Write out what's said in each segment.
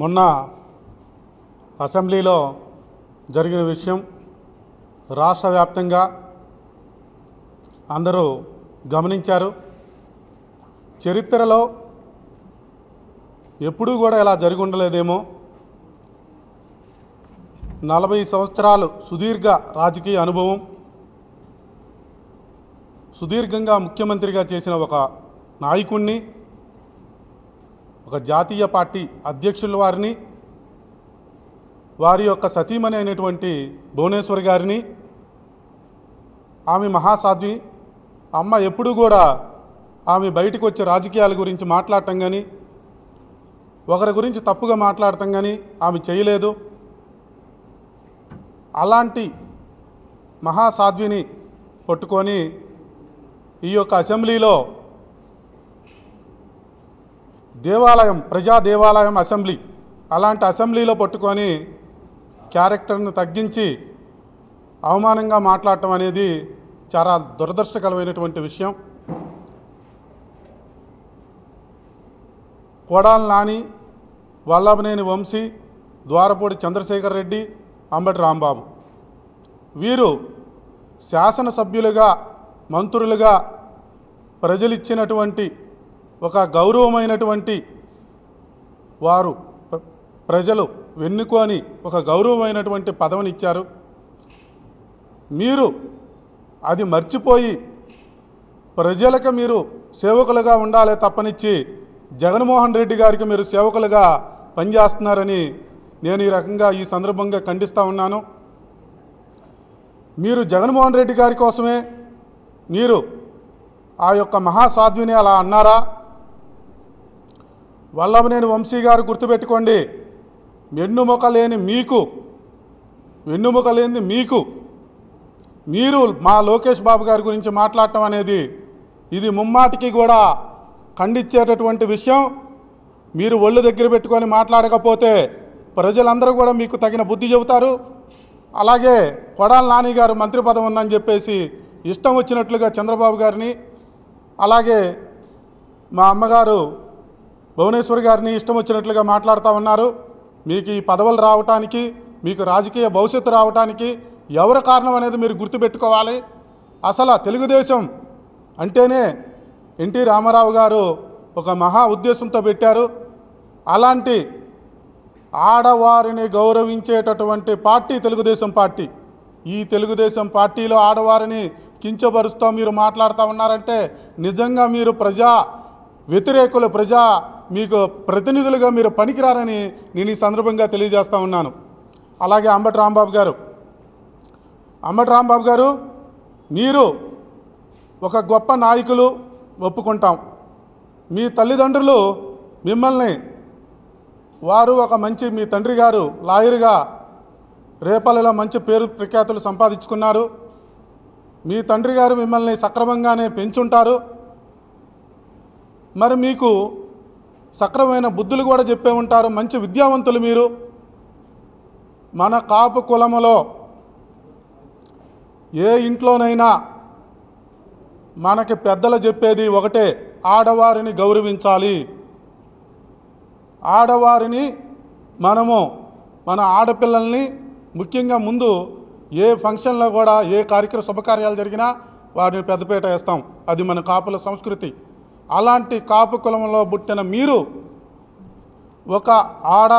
మొన్న అసెంబ్లీలో జరిగిన విషయం రాష్ట్ర వ్యాప్తంగా అందరూ గమనించారు చరిత్రలో ఎప్పుడూ కూడా ఇలా జరిగి ఉండలేదేమో నలభై సంవత్సరాలు సుదీర్ఘ రాజకీయ అనుభవం సుదీర్ఘంగా ముఖ్యమంత్రిగా చేసిన ఒక నాయకుణ్ణి ఒక జాతీయ పార్టీ అధ్యక్షుల వారిని వారి యొక్క సతీమణి అయినటువంటి భువనేశ్వరి గారిని ఆమె మహాసాధ్వి అమ్మ ఎప్పుడూ కూడా ఆమె బయటకు వచ్చే రాజకీయాల గురించి మాట్లాడటం కానీ ఒకరి గురించి తప్పుగా మాట్లాడటం కానీ ఆమె చేయలేదు అలాంటి మహాసాధ్విని పట్టుకొని ఈ యొక్క అసెంబ్లీలో దేవాలయం ప్రజా దేవాలయం అసెంబ్లీ అలాంటి అసెంబ్లీలో పట్టుకొని క్యారెక్టర్ను తగ్గించి అవమానంగా మాట్లాడటం అనేది చాలా దురదృష్టకరమైనటువంటి విషయం కొడాల నాని వల్లభనేని వంశీ ద్వారపూడి చంద్రశేఖర్ రెడ్డి అంబటి రాంబాబు వీరు శాసనసభ్యులుగా మంత్రులుగా ప్రజలిచ్చినటువంటి ఒక గౌరవమైనటువంటి వారు ప్రజలు వెన్నుకొని ఒక గౌరవమైనటువంటి పదవిని ఇచ్చారు మీరు అది మర్చిపోయి ప్రజలకు మీరు సేవకులుగా ఉండాలి తప్పనిచ్చి జగన్మోహన్ రెడ్డి గారికి మీరు సేవకులుగా పనిచేస్తున్నారని నేను ఈ రకంగా ఈ సందర్భంగా ఖండిస్తూ ఉన్నాను మీరు జగన్మోహన్ రెడ్డి గారి కోసమే మీరు ఆ యొక్క మహాసాధ్విని అలా అన్నారా వల్లభనేని వంశీ గారు గుర్తుపెట్టుకోండి వెన్నుముక లేని మీకు వెన్నుముక లేని మీకు మీరు మా లోకేష్ బాబు గారి గురించి మాట్లాడటం అనేది ఇది ముమ్మాటికి కూడా ఖండించేటటువంటి విషయం మీరు ఒళ్ళు దగ్గర పెట్టుకొని మాట్లాడకపోతే ప్రజలందరూ కూడా మీకు తగిన బుద్ధి చెబుతారు అలాగే కొడాల నాని గారు మంత్రి పదం ఉందని చెప్పేసి ఇష్టం వచ్చినట్లుగా చంద్రబాబు గారిని అలాగే మా అమ్మగారు భువనేశ్వర్ గారిని ఇష్టం వచ్చినట్లుగా మాట్లాడుతూ ఉన్నారు మీకు ఈ పదవులు రావటానికి మీకు రాజకీయ భవిష్యత్తు రావటానికి ఎవరు కారణం అనేది మీరు గుర్తుపెట్టుకోవాలి అసలు తెలుగుదేశం అంటేనే ఎన్టీ రామారావు గారు ఒక మహా ఉద్దేశంతో పెట్టారు అలాంటి ఆడవారిని గౌరవించేటటువంటి పార్టీ తెలుగుదేశం పార్టీ ఈ తెలుగుదేశం పార్టీలో ఆడవారిని కించపరుస్తూ మీరు మాట్లాడుతూ ఉన్నారంటే నిజంగా మీరు ప్రజా వ్యతిరేకులు ప్రజా మీకు ప్రతినిధులుగా మీరు పనికిరారని నేను ఈ సందర్భంగా తెలియజేస్తూ ఉన్నాను అలాగే అంబటి రాంబాబు గారు అంబటి రాంబాబు గారు మీరు ఒక గొప్ప నాయకులు ఒప్పుకుంటాం మీ తల్లిదండ్రులు మిమ్మల్ని వారు ఒక మంచి మీ తండ్రి గారు లాయర్గా రేపలలో మంచి పేరు ప్రఖ్యాతులు సంపాదించుకున్నారు మీ తండ్రి గారు మిమ్మల్ని సక్రమంగానే పెంచుంటారు మరి మీకు సక్రమైన బుద్ధులు కూడా చెప్పే ఉంటారు మంచి విద్యావంతులు మీరు మన కాపు కులములో ఏ ఇంట్లోనైనా మనకి పెద్దలు చెప్పేది ఒకటే ఆడవారిని గౌరవించాలి ఆడవారిని మనము మన ఆడపిల్లల్ని ముఖ్యంగా ముందు ఏ ఫంక్షన్లో కూడా ఏ కార్యక్రమ శుభకార్యాలు జరిగినా వారిని పెద్దపేట వేస్తాం అది మన కాపుల సంస్కృతి అలాంటి కాపు కులంలో పుట్టిన మీరు ఒక ఆడ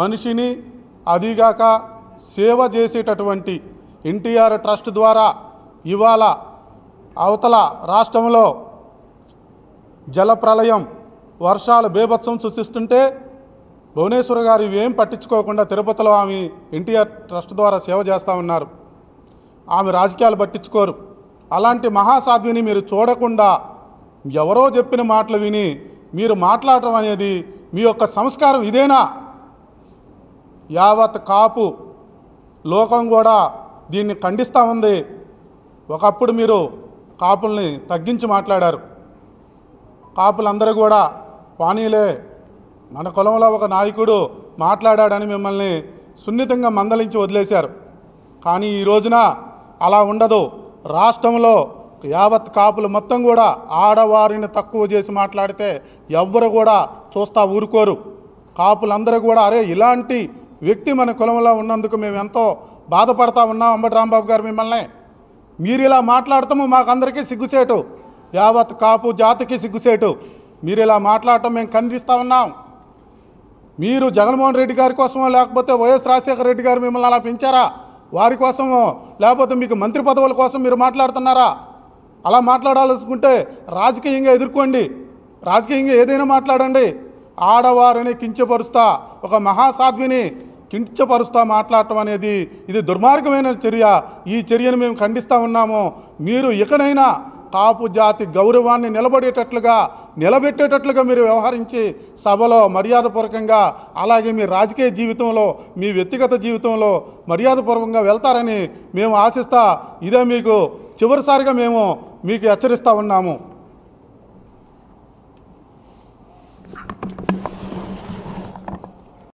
మనిషిని అదిగాక సేవ చేసేటటువంటి ఎన్టీఆర్ ట్రస్ట్ ద్వారా ఇవాళ అవతల రాష్ట్రంలో జలప్రలయం వర్షాలు బేభత్సం సృష్టిస్తుంటే భువనేశ్వర్ గారు ఇవేం పట్టించుకోకుండా తిరుపతిలో ఆమె ఎన్టీఆర్ ట్రస్ట్ ద్వారా సేవ చేస్తూ ఉన్నారు ఆమె రాజకీయాలు పట్టించుకోరు అలాంటి మహాసాధ్విని మీరు చూడకుండా ఎవరో చెప్పిన మాటలు విని మీరు మాట్లాడటం అనేది మీ యొక్క సంస్కారం ఇదేనా యావత్ కాపు లోకం కూడా దీన్ని ఖండిస్తూ ఉంది ఒకప్పుడు మీరు కాపుల్ని తగ్గించి మాట్లాడారు కాపులందరూ కూడా పానీలే మన కులంలో ఒక నాయకుడు మాట్లాడాడని మిమ్మల్ని సున్నితంగా మందలించి వదిలేశారు కానీ ఈ రోజున అలా ఉండదు రాష్ట్రంలో యావత్ కాపులు మొత్తం కూడా ఆడవారిని తక్కువ చేసి మాట్లాడితే ఎవ్వరు కూడా చూస్తా ఊరుకోరు కాపులందరూ కూడా అరే ఇలాంటి వ్యక్తి మన కులంలో ఉన్నందుకు మేము ఎంతో బాధపడతా ఉన్నాం అంబటి రాంబాబు గారు మిమ్మల్ని మీరు ఇలా మాట్లాడటము మాకందరికీ సిగ్గుచేటు యావత్ కాపు జాతికి సిగ్గుచేటు మీరు ఇలా మాట్లాడటం మేము ఖండిస్తూ ఉన్నాం మీరు జగన్మోహన్ రెడ్డి గారి కోసమో లేకపోతే వైఎస్ రాజశేఖర రెడ్డి గారు మిమ్మల్ని అలా పెంచారా వారి కోసమో లేకపోతే మీకు మంత్రి పదవుల కోసం మీరు మాట్లాడుతున్నారా అలా మాట్లాడాలనుకుంటే రాజకీయంగా ఎదుర్కోండి రాజకీయంగా ఏదైనా మాట్లాడండి ఆడవారిని కించపరుస్తా ఒక మహాసాధ్విని కించపరుస్తా మాట్లాడటం అనేది ఇది దుర్మార్గమైన చర్య ఈ చర్యను మేము ఖండిస్తూ ఉన్నాము మీరు ఇకనైనా కాపు జాతి గౌరవాన్ని నిలబడేటట్లుగా నిలబెట్టేటట్లుగా మీరు వ్యవహరించి సభలో మర్యాదపూర్వకంగా అలాగే మీ రాజకీయ జీవితంలో మీ వ్యక్తిగత జీవితంలో మర్యాదపూర్వకంగా వెళ్తారని మేము ఆశిస్తా ఇదే మీకు చివరిసారిగా మేము మీకు హెచ్చరిస్తా ఉన్నాము